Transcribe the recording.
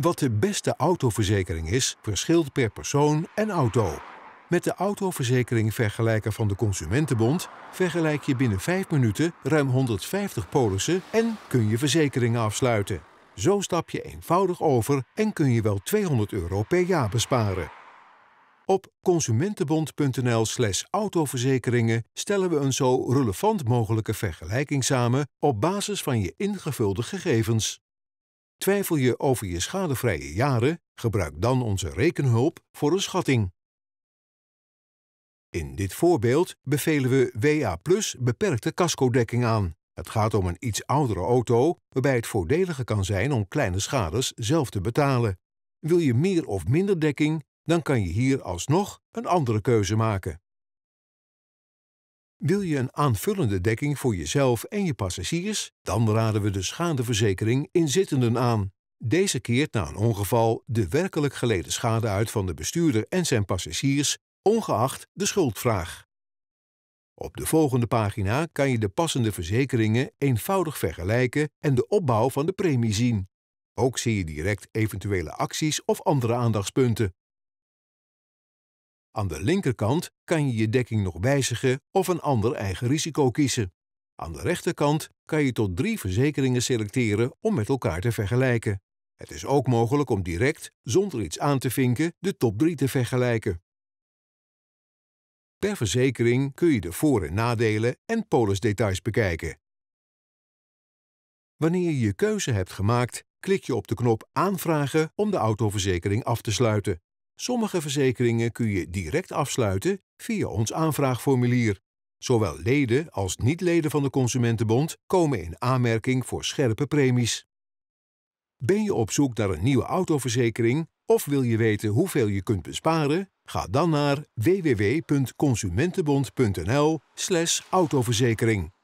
Wat de beste autoverzekering is, verschilt per persoon en auto. Met de autoverzekering vergelijker van de Consumentenbond vergelijk je binnen 5 minuten ruim 150 polissen en kun je verzekeringen afsluiten. Zo stap je eenvoudig over en kun je wel 200 euro per jaar besparen. Op consumentenbond.nl/slash autoverzekeringen stellen we een zo relevant mogelijke vergelijking samen op basis van je ingevulde gegevens. Twijfel je over je schadevrije jaren? Gebruik dan onze rekenhulp voor een schatting. In dit voorbeeld bevelen we WA Plus beperkte cascodekking aan. Het gaat om een iets oudere auto, waarbij het voordeliger kan zijn om kleine schades zelf te betalen. Wil je meer of minder dekking, dan kan je hier alsnog een andere keuze maken. Wil je een aanvullende dekking voor jezelf en je passagiers? Dan raden we de schadeverzekering inzittenden aan. Deze keert na een ongeval de werkelijk geleden schade uit van de bestuurder en zijn passagiers, ongeacht de schuldvraag. Op de volgende pagina kan je de passende verzekeringen eenvoudig vergelijken en de opbouw van de premie zien. Ook zie je direct eventuele acties of andere aandachtspunten. Aan de linkerkant kan je je dekking nog wijzigen of een ander eigen risico kiezen. Aan de rechterkant kan je tot drie verzekeringen selecteren om met elkaar te vergelijken. Het is ook mogelijk om direct, zonder iets aan te vinken, de top 3 te vergelijken. Per verzekering kun je de voor- en nadelen en polisdetails bekijken. Wanneer je je keuze hebt gemaakt, klik je op de knop Aanvragen om de autoverzekering af te sluiten. Sommige verzekeringen kun je direct afsluiten via ons aanvraagformulier. Zowel leden als niet-leden van de Consumentenbond komen in aanmerking voor scherpe premies. Ben je op zoek naar een nieuwe autoverzekering of wil je weten hoeveel je kunt besparen? Ga dan naar www.consumentenbond.nl/autoverzekering.